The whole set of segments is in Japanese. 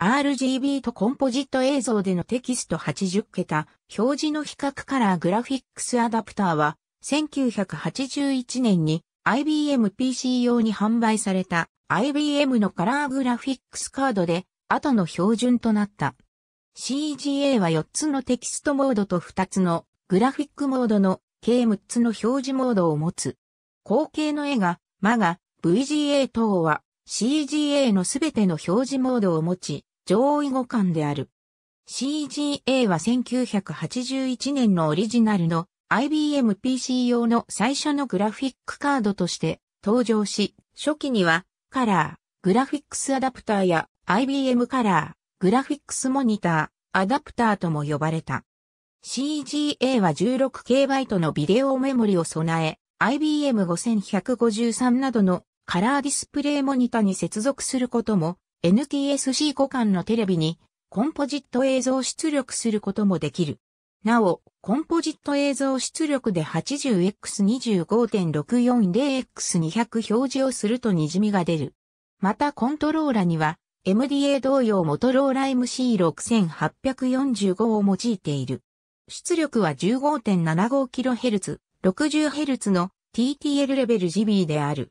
RGB とコンポジット映像でのテキスト80桁表示の比較カラーグラフィックスアダプターは1981年に IBM PC 用に販売された IBM のカラーグラフィックスカードで後の標準となった。CGA は4つのテキストモードと2つのグラフィックモードの計6つの表示モードを持つ。後継の絵が、マガ、VGA 等は CGA のすべての表示モードを持ち、上位互換である。CGA は1981年のオリジナルの IBM PC 用の最初のグラフィックカードとして登場し、初期にはカラー、グラフィックスアダプターや IBM カラー、グラフィックスモニター、アダプターとも呼ばれた。CGA は 16KB のビデオメモリを備え、IBM5153 などのカラーディスプレイモニタに接続することも NTSC 互換のテレビにコンポジット映像出力することもできる。なお、コンポジット映像出力で 80x25.640x200 表示をすると滲みが出る。またコントローラには MDA 同様モトローラ MC6845 を用いている。出力は 15.75kHz、60Hz の TTL レベル GB である。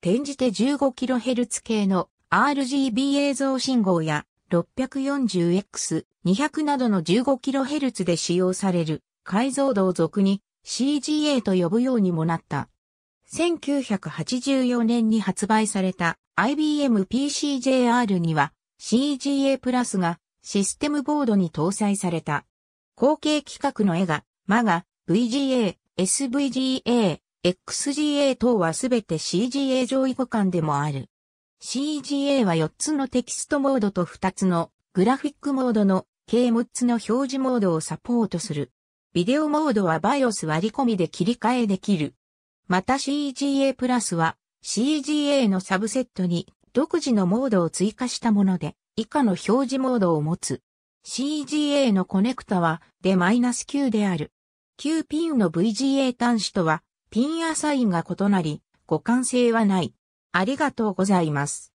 転じて 15kHz 系の RGB 映像信号や 640X、200などの 15kHz で使用される解像度を俗に CGA と呼ぶようにもなった。1984年に発売された IBM PCJR には CGA プラスがシステムボードに搭載された。後継規格の絵が、マガ、VGA、SVGA、XGA 等はすべて CGA 上位互換でもある。CGA は4つのテキストモードと2つのグラフィックモードの計6つの表示モードをサポートする。ビデオモードは BIOS 割り込みで切り替えできる。また CGA プラスは CGA のサブセットに独自のモードを追加したもので以下の表示モードを持つ。CGA のコネクタはで -9 である。9ピンの VGA 端子とはピンアサインが異なり互換性はない。ありがとうございます。